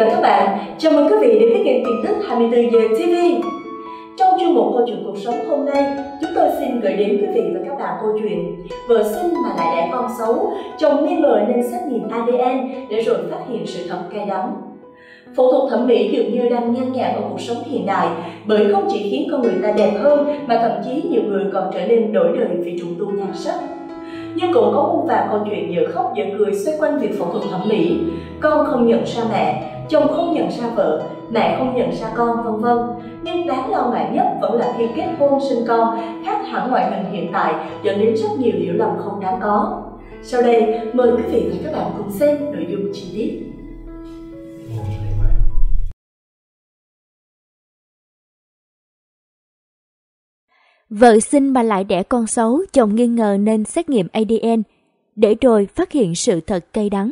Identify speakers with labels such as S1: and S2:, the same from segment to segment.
S1: và các bạn, chào mừng quý vị đến với kênh tin tức 24 giờ TV. Trong chương mục câu chuyện cuộc sống hôm nay, chúng tôi xin gửi đến quý vị và các bạn câu chuyện Vợ sinh mà lại đẻ con xấu, chồng nghi ngờ nên xét nghiệm ADN để rồi phát hiện sự thật cay đắng. Phẫu thuật thẩm mỹ dường như đang nhan nhã ở cuộc sống hiện đại bởi không chỉ khiến con người ta đẹp hơn mà thậm chí nhiều người còn trở nên đổi đời vì trùng tu nhan sắc nhưng cũng có muôn vàn câu chuyện giữa khóc giữa cười xoay quanh việc phẫu thuật thẩm mỹ. Con không nhận ra mẹ, chồng không nhận ra vợ mẹ không nhận ra con vân vân nhưng đáng lo ngại nhất vẫn là khi kết hôn sinh con khác hẳn ngoại hình hiện tại dẫn đến rất nhiều hiểu lầm không đáng có sau đây mời quý vị và các bạn cùng xem nội dung chi tiết Vợ sinh mà lại đẻ con xấu, chồng nghi ngờ nên xét nghiệm ADN, để rồi phát hiện sự thật cay đắng.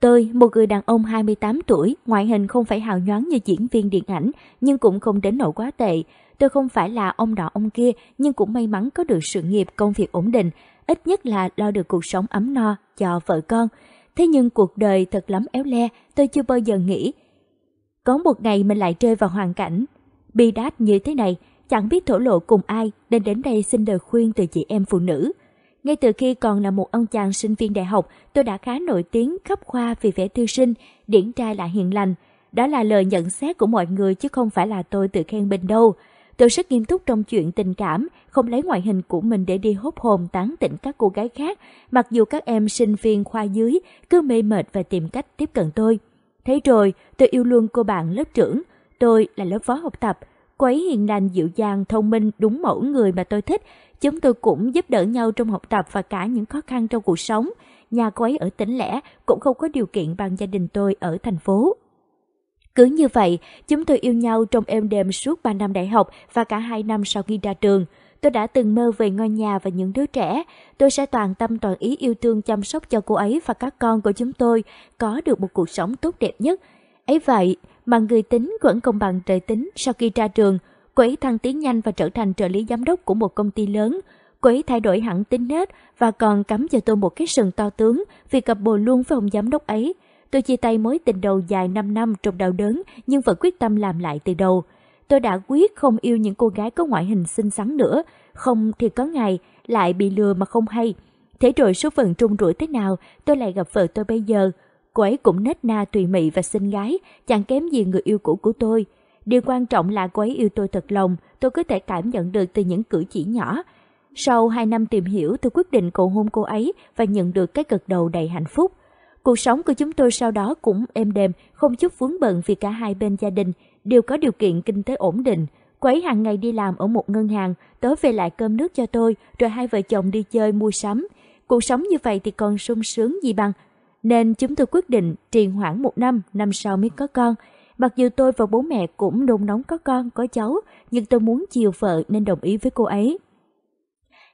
S1: Tôi, một người đàn ông 28 tuổi, ngoại hình không phải hào nhoáng như diễn viên điện ảnh, nhưng cũng không đến nỗi quá tệ. Tôi không phải là ông đỏ ông kia, nhưng cũng may mắn có được sự nghiệp công việc ổn định, ít nhất là lo được cuộc sống ấm no cho vợ con. Thế nhưng cuộc đời thật lắm éo le, tôi chưa bao giờ nghĩ. Có một ngày mình lại rơi vào hoàn cảnh bi đát như thế này, chẳng biết thổ lộ cùng ai nên đến đây xin lời khuyên từ chị em phụ nữ. Ngay từ khi còn là một ông chàng sinh viên đại học, tôi đã khá nổi tiếng khắp khoa vì vẻ thư sinh, điển trai là hiền lành. Đó là lời nhận xét của mọi người chứ không phải là tôi tự khen mình đâu. Tôi rất nghiêm túc trong chuyện tình cảm, không lấy ngoại hình của mình để đi hốt hồn tán tỉnh các cô gái khác, mặc dù các em sinh viên khoa dưới cứ mê mệt và tìm cách tiếp cận tôi. Thế rồi, tôi yêu luôn cô bạn lớp trưởng, tôi là lớp phó học tập, Cô ấy hiền lành, dịu dàng, thông minh, đúng mẫu người mà tôi thích. Chúng tôi cũng giúp đỡ nhau trong học tập và cả những khó khăn trong cuộc sống. Nhà cô ấy ở tỉnh lẻ, cũng không có điều kiện bằng gia đình tôi ở thành phố. Cứ như vậy, chúng tôi yêu nhau trong êm đềm suốt 3 năm đại học và cả hai năm sau khi ra trường. Tôi đã từng mơ về ngôi nhà và những đứa trẻ. Tôi sẽ toàn tâm toàn ý yêu thương chăm sóc cho cô ấy và các con của chúng tôi có được một cuộc sống tốt đẹp nhất. Ấy vậy, mà người tính vẫn công bằng trời tính sau khi ra trường, cô ấy thăng tiến nhanh và trở thành trợ lý giám đốc của một công ty lớn. Cô ấy thay đổi hẳn tính nết và còn cắm cho tôi một cái sừng to tướng vì cặp bồ luôn với ông giám đốc ấy. Tôi chia tay mối tình đầu dài 5 năm trong đau đớn nhưng vẫn quyết tâm làm lại từ đầu. Tôi đã quyết không yêu những cô gái có ngoại hình xinh xắn nữa, không thì có ngày lại bị lừa mà không hay. Thế rồi số phận trung rủi thế nào tôi lại gặp vợ tôi bây giờ, Cô ấy cũng nết na tùy mị và xinh gái, chẳng kém gì người yêu cũ của tôi. Điều quan trọng là cô ấy yêu tôi thật lòng, tôi có thể cảm nhận được từ những cử chỉ nhỏ. Sau 2 năm tìm hiểu, tôi quyết định cầu hôn cô ấy và nhận được cái gật đầu đầy hạnh phúc. Cuộc sống của chúng tôi sau đó cũng êm đềm, không chút vướng bận vì cả hai bên gia đình đều có điều kiện kinh tế ổn định. Cô ấy hàng ngày đi làm ở một ngân hàng, tối về lại cơm nước cho tôi, rồi hai vợ chồng đi chơi mua sắm. Cuộc sống như vậy thì còn sung sướng gì bằng nên chúng tôi quyết định trì hoãn một năm, năm sau mới có con. Mặc dù tôi và bố mẹ cũng nôn nóng có con, có cháu, nhưng tôi muốn chiều vợ nên đồng ý với cô ấy.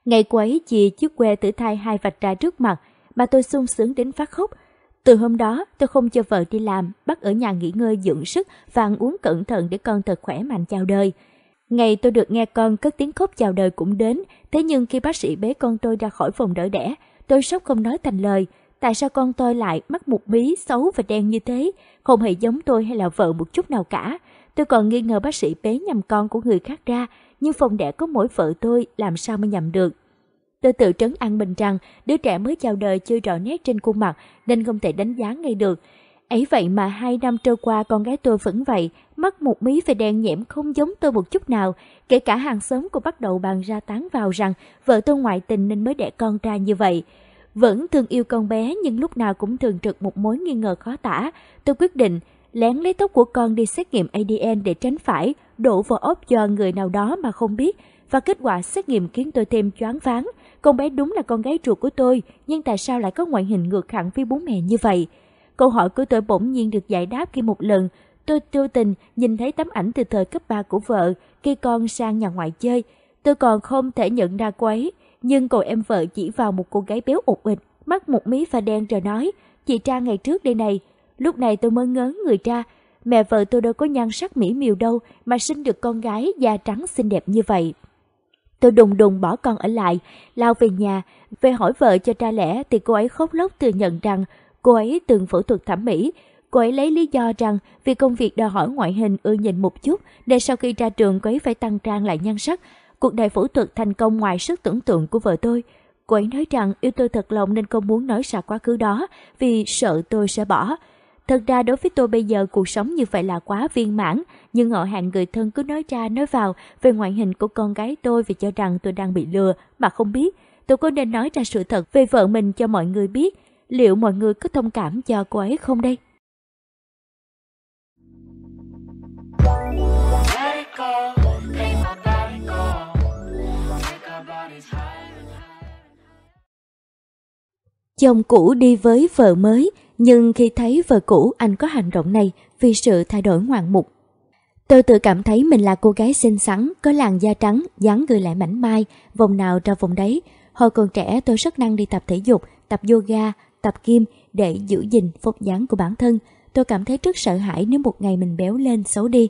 S1: Ngày cô ấy chia chiếc que tử thai hai vạch ra trước mặt, mà tôi sung sướng đến phát khóc. Từ hôm đó, tôi không cho vợ đi làm, bắt ở nhà nghỉ ngơi dưỡng sức và ăn uống cẩn thận để con thật khỏe mạnh chào đời. Ngày tôi được nghe con cất tiếng khóc chào đời cũng đến, thế nhưng khi bác sĩ bế con tôi ra khỏi phòng đỡ đẻ, tôi sốc không nói thành lời tại sao con tôi lại mắc một mí xấu và đen như thế, không hề giống tôi hay là vợ một chút nào cả. Tôi còn nghi ngờ bác sĩ bế nhầm con của người khác ra, nhưng phòng đẻ có mỗi vợ tôi làm sao mà nhầm được. Tôi tự trấn an mình rằng đứa trẻ mới chào đời chưa rõ nét trên khuôn mặt nên không thể đánh giá ngay được. Ấy vậy mà hai năm trôi qua con gái tôi vẫn vậy, mắt một mí và đen nhẽm không giống tôi một chút nào. Kể cả hàng xóm cũng bắt đầu bàn ra tán vào rằng vợ tôi ngoại tình nên mới đẻ con ra như vậy. Vẫn thương yêu con bé nhưng lúc nào cũng thường trực một mối nghi ngờ khó tả. Tôi quyết định lén lấy tóc của con đi xét nghiệm ADN để tránh phải đổ vào ốp cho người nào đó mà không biết và kết quả xét nghiệm khiến tôi thêm choáng váng. Con bé đúng là con gái ruột của tôi, nhưng tại sao lại có ngoại hình ngược hẳn với bố mẹ như vậy? Câu hỏi của tôi bỗng nhiên được giải đáp khi một lần tôi tiêu tình nhìn thấy tấm ảnh từ thời cấp 3 của vợ khi con sang nhà ngoại chơi. Tôi còn không thể nhận ra cô ấy. Nhưng cô em vợ chỉ vào một cô gái béo ụt ịt, mắt một mí pha đen rồi nói, chị trang ngày trước đây này. Lúc này tôi mới ngớ người ra, mẹ vợ tôi đâu có nhan sắc mỹ miều đâu mà sinh được con gái da trắng xinh đẹp như vậy. Tôi đùng đùng bỏ con ở lại, lao về nhà, về hỏi vợ cho ra lẽ thì cô ấy khóc lóc thừa nhận rằng cô ấy từng phẫu thuật thẩm mỹ. Cô ấy lấy lý do rằng vì công việc đòi hỏi ngoại hình ưa nhìn một chút nên sau khi ra trường cô ấy phải tăng trang lại nhan sắc cuộc đời phẫu thuật thành công ngoài sức tưởng tượng của vợ tôi. Cô ấy nói rằng yêu tôi thật lòng nên không muốn nói ra quá khứ đó vì sợ tôi sẽ bỏ. Thật ra đối với tôi bây giờ cuộc sống như vậy là quá viên mãn, nhưng họ hàng người thân cứ nói ra nói vào về ngoại hình của con gái tôi vì cho rằng tôi đang bị lừa mà không biết. Tôi có nên nói ra sự thật về vợ mình cho mọi người biết, liệu mọi người có thông cảm cho cô ấy không đây? Chồng cũ đi với vợ mới, nhưng khi thấy vợ cũ anh có hành động này vì sự thay đổi ngoạn mục. Tôi tự cảm thấy mình là cô gái xinh xắn, có làn da trắng, dáng người lại mảnh mai, vòng nào ra vòng đấy. Hồi còn trẻ tôi rất năng đi tập thể dục, tập yoga, tập kim để giữ gìn phúc dáng của bản thân. Tôi cảm thấy rất sợ hãi nếu một ngày mình béo lên, xấu đi.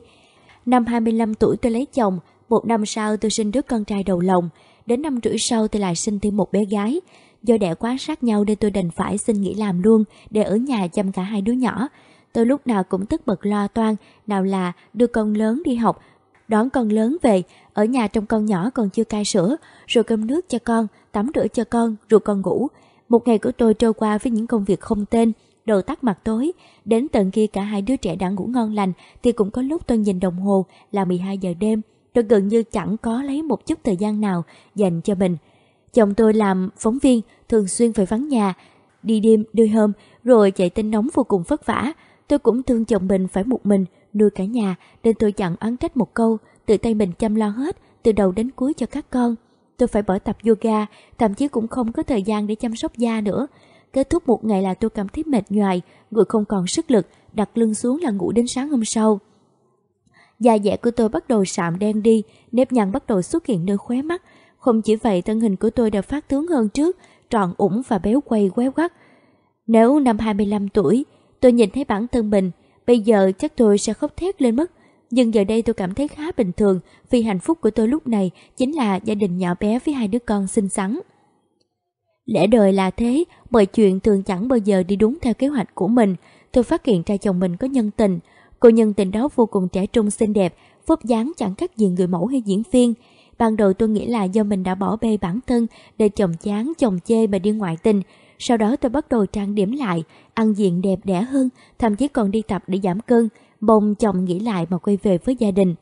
S1: Năm 25 tuổi tôi lấy chồng, một năm sau tôi sinh đứa con trai đầu lòng. Đến năm rưỡi sau tôi lại sinh thêm một bé gái. Do đẻ quá sát nhau nên tôi đành phải xin nghỉ làm luôn để ở nhà chăm cả hai đứa nhỏ. Tôi lúc nào cũng tức bật lo toan, nào là đưa con lớn đi học, đón con lớn về, ở nhà trong con nhỏ còn chưa cai sữa, rồi cơm nước cho con, tắm rửa cho con, rồi con ngủ. Một ngày của tôi trôi qua với những công việc không tên, đầu tắt mặt tối. Đến tận khi cả hai đứa trẻ đã ngủ ngon lành thì cũng có lúc tôi nhìn đồng hồ là 12 giờ đêm. Tôi gần như chẳng có lấy một chút thời gian nào dành cho mình. Chồng tôi làm phóng viên, thường xuyên phải vắng nhà, đi đêm đưa hôm, rồi chạy tin nóng vô cùng vất vả. Tôi cũng thương chồng mình phải một mình, nuôi cả nhà, nên tôi chẳng oán trách một câu, tự tay mình chăm lo hết, từ đầu đến cuối cho các con. Tôi phải bỏ tập yoga, thậm chí cũng không có thời gian để chăm sóc da nữa. Kết thúc một ngày là tôi cảm thấy mệt nhoài, người không còn sức lực, đặt lưng xuống là ngủ đến sáng hôm sau. Da dẻ của tôi bắt đầu sạm đen đi, nếp nhăn bắt đầu xuất hiện nơi khóe mắt, không chỉ vậy thân hình của tôi đã phát tướng hơn trước, tròn ủng và béo quay quéo quắt. Nếu năm 25 tuổi, tôi nhìn thấy bản thân mình, bây giờ chắc tôi sẽ khóc thét lên mất. Nhưng giờ đây tôi cảm thấy khá bình thường vì hạnh phúc của tôi lúc này chính là gia đình nhỏ bé với hai đứa con xinh xắn. Lẽ đời là thế, mọi chuyện thường chẳng bao giờ đi đúng theo kế hoạch của mình. Tôi phát hiện ra chồng mình có nhân tình. Cô nhân tình đó vô cùng trẻ trung xinh đẹp, vóc dáng chẳng khác gì người mẫu hay diễn viên. Ban đầu tôi nghĩ là do mình đã bỏ bê bản thân để chồng chán, chồng chê mà đi ngoại tình. Sau đó tôi bắt đầu trang điểm lại, ăn diện đẹp đẽ hơn, thậm chí còn đi tập để giảm cân, mong chồng nghĩ lại mà quay về với gia đình.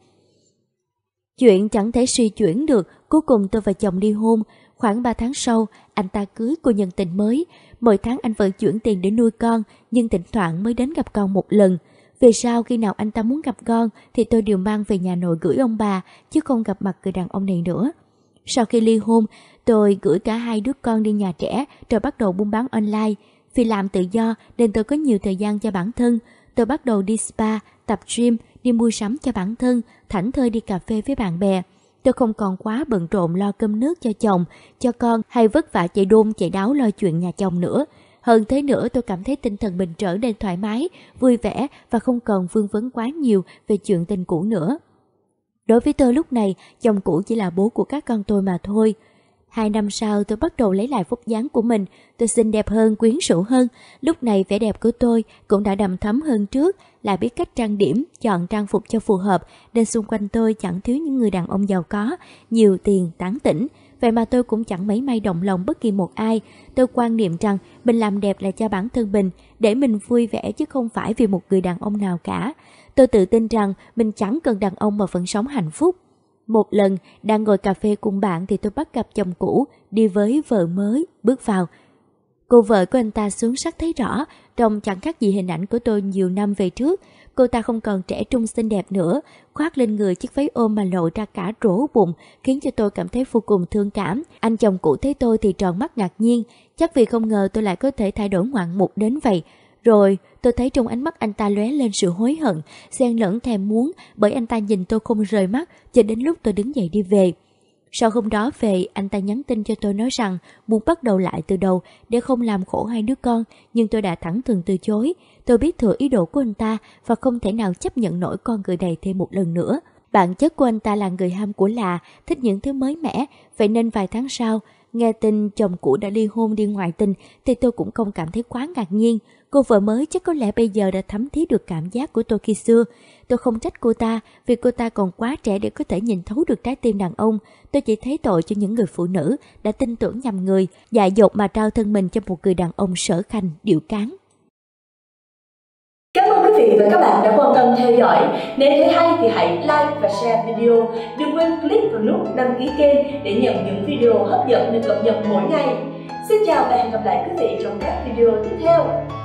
S1: Chuyện chẳng thể suy chuyển được, cuối cùng tôi và chồng ly hôn. Khoảng 3 tháng sau, anh ta cưới cô nhân tình mới. Mỗi tháng anh vẫn chuyển tiền để nuôi con, nhưng thỉnh thoảng mới đến gặp con một lần. Về sau khi nào anh ta muốn gặp con thì tôi đều mang về nhà nội gửi ông bà, chứ không gặp mặt người đàn ông này nữa. Sau khi ly hôn, tôi gửi cả hai đứa con đi nhà trẻ rồi bắt đầu buôn bán online. Vì làm tự do nên tôi có nhiều thời gian cho bản thân. Tôi bắt đầu đi spa, tập gym, đi mua sắm cho bản thân, thảnh thơi đi cà phê với bạn bè. Tôi không còn quá bận rộn lo cơm nước cho chồng, cho con hay vất vả chạy đôn chạy đáo lo chuyện nhà chồng nữa. Hơn thế nữa tôi cảm thấy tinh thần mình trở nên thoải mái, vui vẻ và không cần vương vấn quá nhiều về chuyện tình cũ nữa. Đối với tôi lúc này, chồng cũ chỉ là bố của các con tôi mà thôi. Hai năm sau tôi bắt đầu lấy lại phúc dáng của mình, tôi xinh đẹp hơn, quyến rũ hơn. Lúc này vẻ đẹp của tôi cũng đã đầm thấm hơn trước, là biết cách trang điểm, chọn trang phục cho phù hợp, nên xung quanh tôi chẳng thiếu những người đàn ông giàu có, nhiều tiền, tán tỉnh. Vậy mà tôi cũng chẳng mấy may động lòng bất kỳ một ai. Tôi quan niệm rằng mình làm đẹp là cho bản thân mình, để mình vui vẻ chứ không phải vì một người đàn ông nào cả. Tôi tự tin rằng mình chẳng cần đàn ông mà vẫn sống hạnh phúc. Một lần, đang ngồi cà phê cùng bạn thì tôi bắt gặp chồng cũ, đi với vợ mới, bước vào. Cô vợ của anh ta xuống sắc thấy rõ, trông chẳng khác gì hình ảnh của tôi nhiều năm về trước. Cô ta không còn trẻ trung xinh đẹp nữa, khoác lên người chiếc váy ôm mà lộ ra cả rỗ bụng, khiến cho tôi cảm thấy vô cùng thương cảm. Anh chồng cũ thấy tôi thì tròn mắt ngạc nhiên, chắc vì không ngờ tôi lại có thể thay đổi ngoạn mục đến vậy. Rồi, tôi thấy trong ánh mắt anh ta lóe lên sự hối hận, xen lẫn thèm muốn, bởi anh ta nhìn tôi không rời mắt, cho đến lúc tôi đứng dậy đi về. Sau hôm đó về, anh ta nhắn tin cho tôi nói rằng muốn bắt đầu lại từ đầu để không làm khổ hai đứa con, nhưng tôi đã thẳng thừng từ chối. Tôi biết thừa ý đồ của anh ta và không thể nào chấp nhận nổi con người này thêm một lần nữa. Bản chất của anh ta là người ham của lạ, thích những thứ mới mẻ, vậy nên vài tháng sau, nghe tin chồng cũ đã ly hôn đi ngoại tình thì tôi cũng không cảm thấy quá ngạc nhiên. Cô vợ mới chắc có lẽ bây giờ đã thấm thí được cảm giác của tôi khi xưa. Tôi không trách cô ta vì cô ta còn quá trẻ để có thể nhìn thấu được trái tim đàn ông. Tôi chỉ thấy tội cho những người phụ nữ đã tin tưởng nhầm người, dại dột mà trao thân mình cho một người đàn ông sở khanh, điệu cán. Cảm ơn quý vị và các bạn đã quan tâm theo dõi. Nếu thấy hay thì hãy like và share video. Đừng quên click vào nút đăng ký kênh để nhận những video hấp dẫn được cập nhật mỗi ngày. Xin chào và hẹn gặp lại quý vị trong các video tiếp theo.